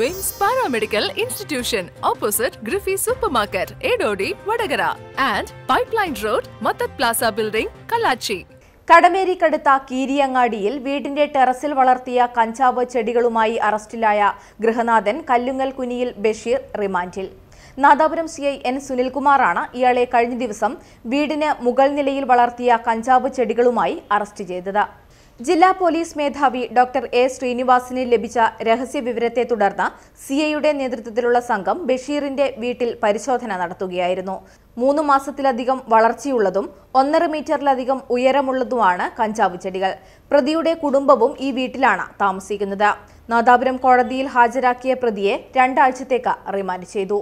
വിംസ് paramedical institution opposite ഗ്രിഫി supermarket Edodi Vadakara and pipeline road മത്തത് plaza building കലാച്ചി കടമേരിക്കടുത്ത കീരിയങ്ങാടിയിൽ വീടിന്റെ ടെറസിൽ വളർത്തിയ കഞ്ചാവ് ചെടികളുമായി അറസ്റ്റിലായ ഗൃഹനാഥൻ കല്ലുങ്ങൽ കുനിയിൽ ബഷീർ റിമാൻഡിൽ നാദാപുരം സി ഐ എൻ സുനിൽകുമാറാണ് ഇയാളെ കഴിഞ്ഞ ദിവസം വീടിന് മുകൾ നിലയിൽ വളർത്തിയ കഞ്ചാവ് ചെടികളുമായി അറസ്റ്റ് ചെയ്തത് ജില്ലാ പോലീസ് മേധാവി ഡോക്ടർ എ ശ്രീനിവാസിന് ലഭിച്ച രഹസ്യ വിവരത്തെ തുടർന്ന് സിഐയുടെ നേതൃത്വത്തിലുള്ള സംഘം ബഷീറിന്റെ വീട്ടിൽ പരിശോധന നടത്തുകയായിരുന്നു മൂന്ന് മാസത്തിലധികം വളർച്ചയുള്ളതും ഒന്നര മീറ്ററിലധികം ഉയരമുള്ളതുമാണ് കഞ്ചാവ് ചെടികൾ പ്രതിയുടെ കുടുംബവും ഈ വീട്ടിലാണ് താമസിക്കുന്നത് നാദാപുരം കോടതിയിൽ ഹാജരാക്കിയ പ്രതിയെ രണ്ടാഴ്ചത്തേക്ക് റിമാൻഡ് ചെയ്തു